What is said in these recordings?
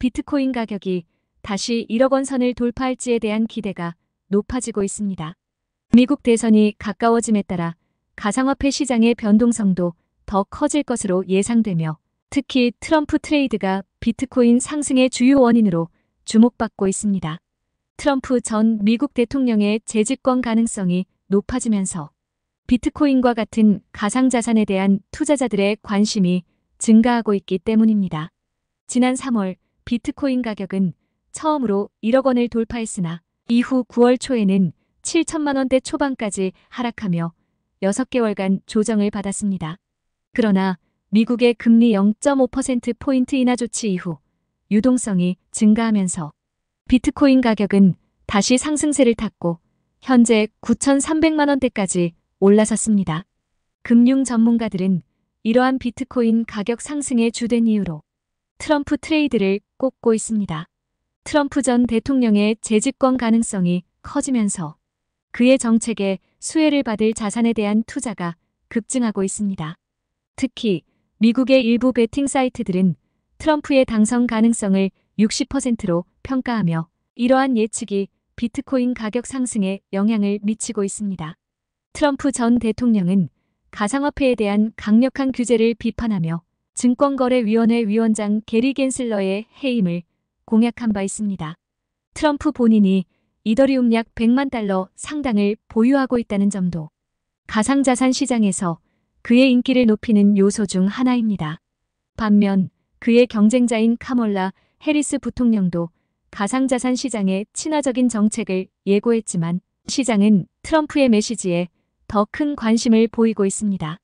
비트코인 가격이 다시 1억 원 선을 돌파할지에 대한 기대가 높아지고 있습니다. 미국 대선이 가까워짐에 따라 가상화폐 시장의 변동성도 더 커질 것으로 예상되며 특히 트럼프 트레이드가 비트코인 상승의 주요 원인으로 주목받고 있습니다. 트럼프 전 미국 대통령의 재직권 가능성이 높아지면서 비트코인과 같은 가상자산에 대한 투자자들의 관심이 증가하고 있기 때문입니다. 지난 3월 비트코인 가격은 처음으로 1억 원을 돌파했으나 이후 9월 초에는 7천만 원대 초반까지 하락하며 6개월간 조정을 받았습니다. 그러나 미국의 금리 0.5%포인트 인하 조치 이후 유동성이 증가하면서 비트코인 가격은 다시 상승세를 탔고 현재 9,300만 원대까지 올라섰습니다. 금융 전문가들은 이러한 비트코인 가격 상승의 주된 이유로 트럼프 트레이드를 꼽고 있습니다. 트럼프 전 대통령의 재집권 가능성이 커지면서 그의 정책에 수혜를 받을 자산에 대한 투자가 급증하고 있습니다. 특히 미국의 일부 베팅 사이트들은 트럼프의 당선 가능성을 60%로 평가하며 이러한 예측이 비트코인 가격 상승에 영향을 미치고 있습니다. 트럼프 전 대통령은 가상화폐에 대한 강력한 규제를 비판하며 증권거래위원회 위원장 게리 겐슬러의 해임을 공약한 바 있습니다. 트럼프 본인이 이더리움 약 100만 달러 상당을 보유하고 있다는 점도 가상자산 시장에서 그의 인기를 높이는 요소 중 하나입니다. 반면 그의 경쟁자인 카몰라 해리스 부통령도 가상자산 시장의 친화적인 정책을 예고했지만 시장은 트럼프의 메시지에 더 큰 관심을 보이고 있습니다.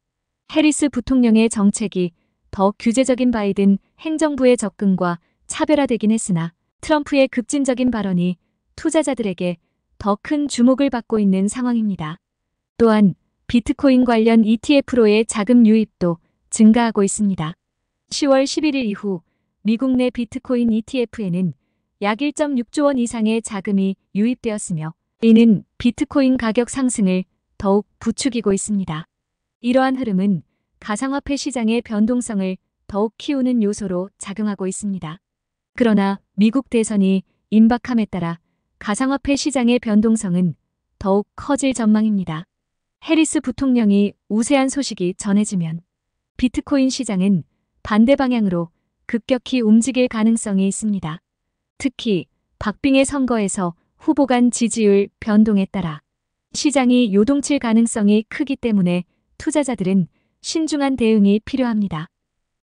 해리스 부통령의 정책이 더 규제적인 바이든 행정부의 접근과 차별화되긴 했으나 트럼프의 급진적인 발언이 투자자들에게 더 큰 주목을 받고 있는 상황입니다. 또한 비트코인 관련 ETF로의 자금 유입도 증가하고 있습니다. 10월 11일 이후 미국 내 비트코인 ETF에는 약 1.6조 원 이상의 자금이 유입되었으며 이는 비트코인 가격 상승을 더욱 부추기고 있습니다. 이러한 흐름은 가상화폐 시장의 변동성을 더욱 키우는 요소로 작용하고 있습니다. 그러나 미국 대선이 임박함에 따라 가상화폐 시장의 변동성은 더욱 커질 전망입니다. 해리스 부통령이 우세한 소식이 전해지면 비트코인 시장은 반대 방향으로 급격히 움직일 가능성이 있습니다. 특히 박빙의 선거에서 후보 간 지지율 변동에 따라 시장이 요동칠 가능성이 크기 때문에 투자자들은 신중한 대응이 필요합니다.